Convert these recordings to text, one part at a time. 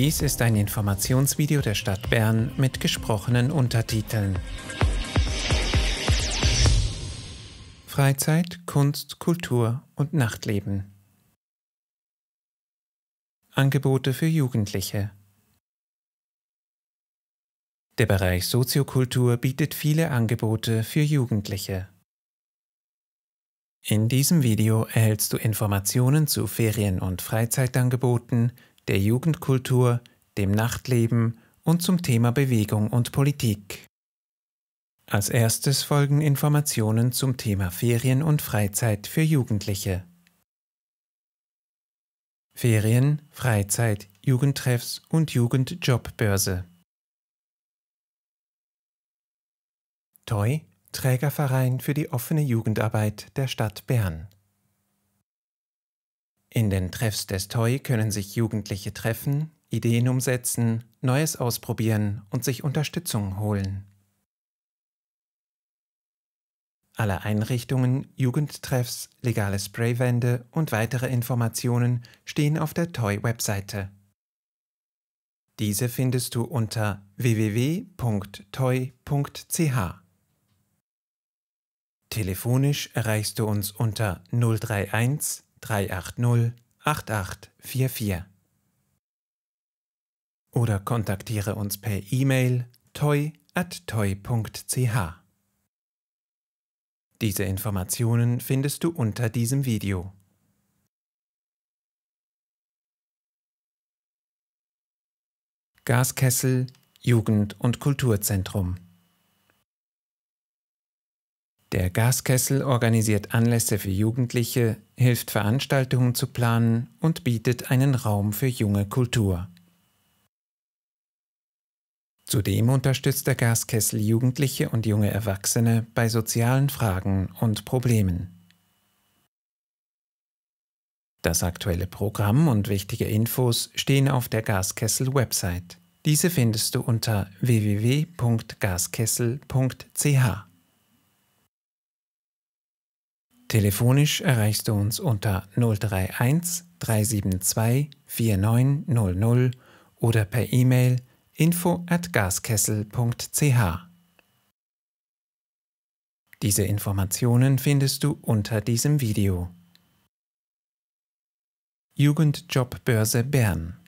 Dies ist ein Informationsvideo der Stadt Bern mit gesprochenen Untertiteln. Freizeit, Kunst, Kultur und Nachtleben. Angebote für Jugendliche. Der Bereich Soziokultur bietet viele Angebote für Jugendliche. In diesem Video erhältst du Informationen zu Ferien- und Freizeitangeboten, der Jugendkultur, dem Nachtleben und zum Thema Bewegung und Politik. Als erstes folgen Informationen zum Thema Ferien und Freizeit für Jugendliche. Ferien, Freizeit, Jugendtreffs und Jugendjobbörse. TOI, Trägerverein für die offene Jugendarbeit der Stadt Bern. In den Treffs des Toy können sich Jugendliche treffen, Ideen umsetzen, Neues ausprobieren und sich Unterstützung holen. Alle Einrichtungen, Jugendtreffs, legale Spraywände und weitere Informationen stehen auf der Toy-Webseite. Diese findest du unter www.toy.ch. Telefonisch erreichst du uns unter 031 380 8844. Oder kontaktiere uns per E-Mail at toy.toy.ch. Diese Informationen findest du unter diesem Video. Gaskessel Jugend- und Kulturzentrum Der Gaskessel organisiert Anlässe für Jugendliche hilft Veranstaltungen zu planen und bietet einen Raum für junge Kultur. Zudem unterstützt der Gaskessel Jugendliche und junge Erwachsene bei sozialen Fragen und Problemen. Das aktuelle Programm und wichtige Infos stehen auf der Gaskessel-Website. Diese findest du unter www.gaskessel.ch. Telefonisch erreichst du uns unter 031 372 4900 oder per E-Mail info at gaskessel.ch. Diese Informationen findest du unter diesem Video. Jugendjobbörse Bern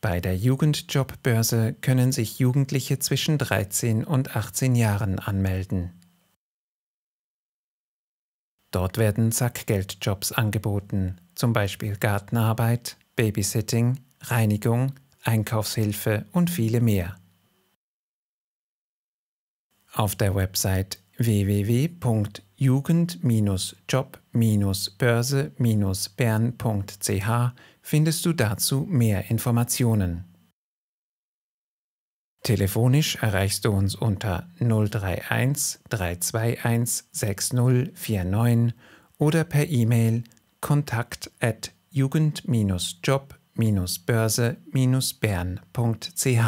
Bei der Jugendjobbörse können sich Jugendliche zwischen 13 und 18 Jahren anmelden. Dort werden Sackgeldjobs angeboten, zum Beispiel Gartenarbeit, Babysitting, Reinigung, Einkaufshilfe und viele mehr. Auf der Website www.jugend-job-börse-bern.ch findest du dazu mehr Informationen. Telefonisch erreichst du uns unter 031 321 6049 oder per E-Mail kontakt at jugend-job-börse-bern.ch.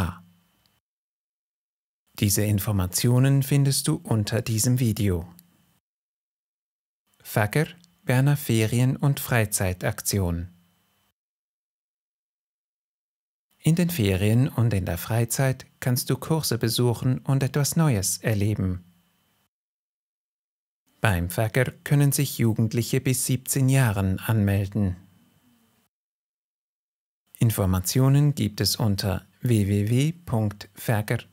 Diese Informationen findest du unter diesem Video. Fagger Berner Ferien- und Freizeitaktion In den Ferien und in der Freizeit kannst du Kurse besuchen und etwas Neues erleben. Beim Facker können sich Jugendliche bis 17 Jahren anmelden. Informationen gibt es unter www.ferger.ch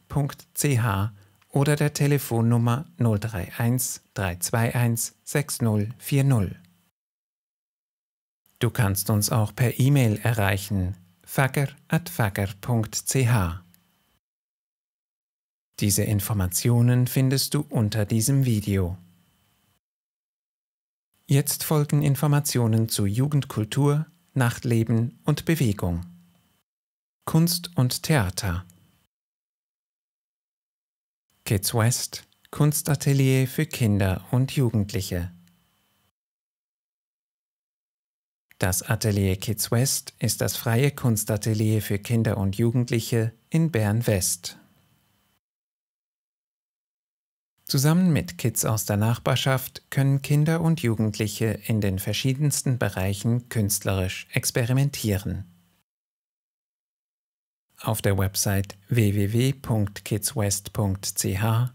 oder der Telefonnummer 031 321 6040. Du kannst uns auch per E-Mail erreichen feger.feger.ch. Diese Informationen findest du unter diesem Video. Jetzt folgen Informationen zu Jugendkultur, Nachtleben und Bewegung. Kunst und Theater. Kids West, Kunstatelier für Kinder und Jugendliche. Das Atelier Kids West ist das freie Kunstatelier für Kinder und Jugendliche in Bern-West. Zusammen mit Kids aus der Nachbarschaft können Kinder und Jugendliche in den verschiedensten Bereichen künstlerisch experimentieren. Auf der Website www.kidswest.ch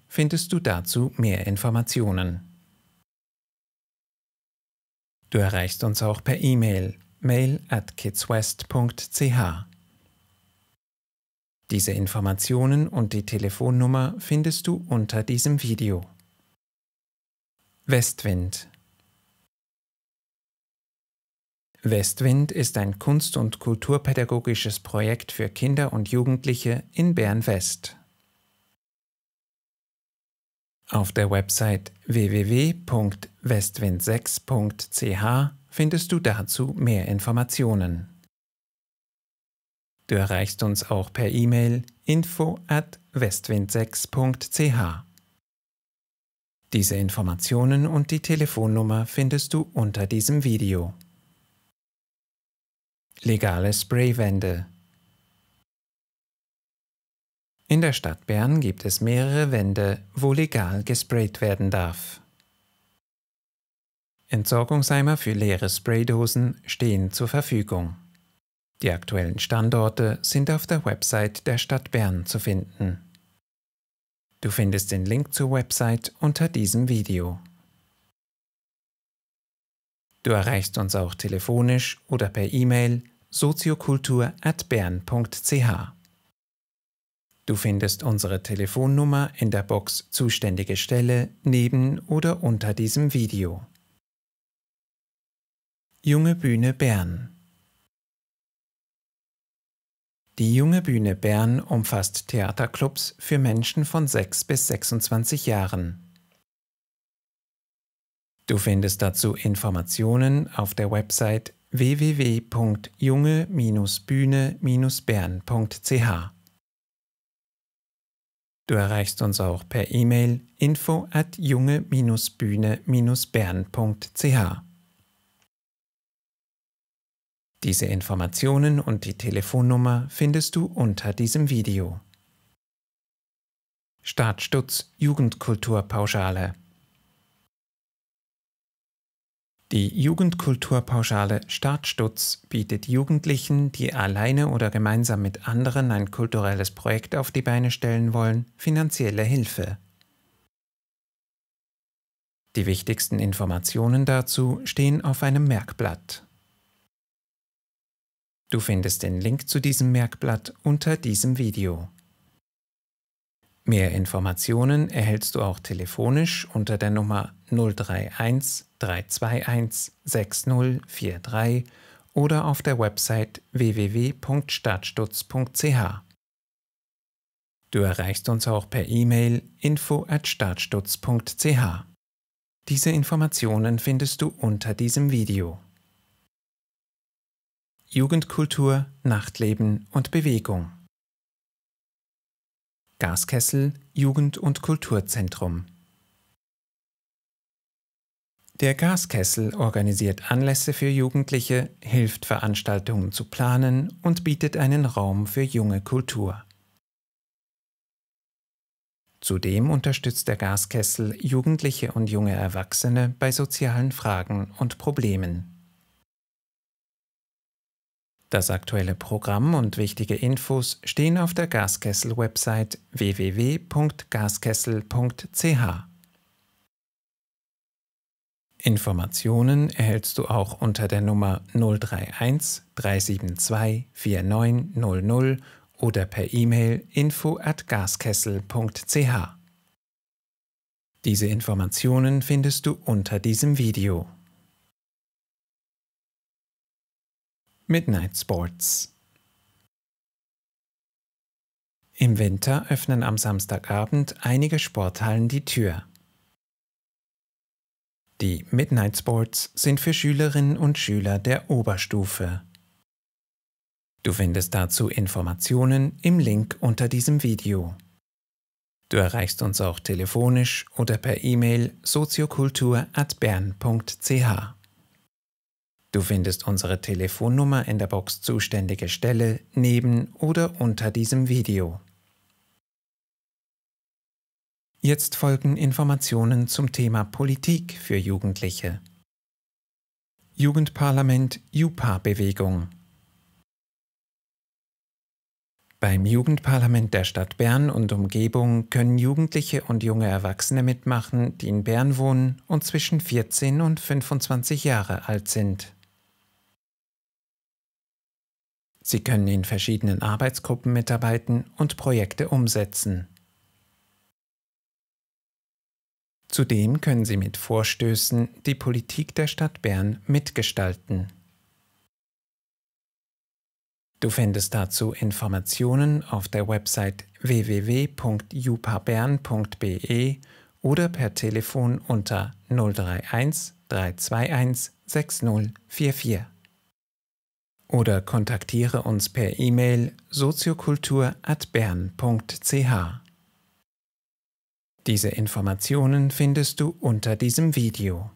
findest du dazu mehr Informationen. Du erreichst uns auch per E-Mail mail at kidswest.ch. Diese Informationen und die Telefonnummer findest du unter diesem Video. Westwind Westwind ist ein kunst- und kulturpädagogisches Projekt für Kinder und Jugendliche in Bern-West. Auf der Website www.westwind.de westwind6.ch findest du dazu mehr Informationen. Du erreichst uns auch per E-Mail info at westwind6.ch. Diese Informationen und die Telefonnummer findest du unter diesem Video. Legale Spraywände In der Stadt Bern gibt es mehrere Wände, wo legal gesprayt werden darf. Entsorgungsheimer für leere Spraydosen stehen zur Verfügung. Die aktuellen Standorte sind auf der Website der Stadt Bern zu finden. Du findest den Link zur Website unter diesem Video. Du erreichst uns auch telefonisch oder per E-Mail soziokultur.bern.ch. Du findest unsere Telefonnummer in der Box Zuständige Stelle neben oder unter diesem Video. Junge Bühne Bern Die Junge Bühne Bern umfasst Theaterclubs für Menschen von 6 bis 26 Jahren. Du findest dazu Informationen auf der Website www.junge-bühne-bern.ch. Du erreichst uns auch per E-Mail info at junge-bühne-bern.ch. Diese Informationen und die Telefonnummer findest du unter diesem Video. Stadt Jugendkulturpauschale Die Jugendkulturpauschale Stadt bietet Jugendlichen, die alleine oder gemeinsam mit anderen ein kulturelles Projekt auf die Beine stellen wollen, finanzielle Hilfe. Die wichtigsten Informationen dazu stehen auf einem Merkblatt. Du findest den Link zu diesem Merkblatt unter diesem Video. Mehr Informationen erhältst du auch telefonisch unter der Nummer 031 321 6043 oder auf der Website www.startstutz.ch. Du erreichst uns auch per E-Mail info info@startstutz.ch. Diese Informationen findest du unter diesem Video. Jugendkultur, Nachtleben und Bewegung. Gaskessel Jugend- und Kulturzentrum. Der Gaskessel organisiert Anlässe für Jugendliche, hilft Veranstaltungen zu planen und bietet einen Raum für junge Kultur. Zudem unterstützt der Gaskessel Jugendliche und junge Erwachsene bei sozialen Fragen und Problemen. Das aktuelle Programm und wichtige Infos stehen auf der Gaskessel-Website www.gaskessel.ch. Informationen erhältst du auch unter der Nummer 031 372 4900 oder per E-Mail info at gaskessel.ch. Diese Informationen findest du unter diesem Video. Midnight Sports. Im Winter öffnen am Samstagabend einige Sporthallen die Tür. Die Midnight Sports sind für Schülerinnen und Schüler der Oberstufe. Du findest dazu Informationen im Link unter diesem Video. Du erreichst uns auch telefonisch oder per E-Mail soziokultur@bern.ch. Du findest unsere Telefonnummer in der Box Zuständige Stelle neben oder unter diesem Video. Jetzt folgen Informationen zum Thema Politik für Jugendliche. Jugendparlament JUPA-Bewegung Beim Jugendparlament der Stadt Bern und Umgebung können Jugendliche und junge Erwachsene mitmachen, die in Bern wohnen und zwischen 14 und 25 Jahre alt sind. Sie können in verschiedenen Arbeitsgruppen mitarbeiten und Projekte umsetzen. Zudem können Sie mit Vorstößen die Politik der Stadt Bern mitgestalten. Du findest dazu Informationen auf der Website www.jupabern.be oder per Telefon unter 031 321 6044 oder kontaktiere uns per E-Mail soziokultur@bern.ch. Diese Informationen findest du unter diesem Video.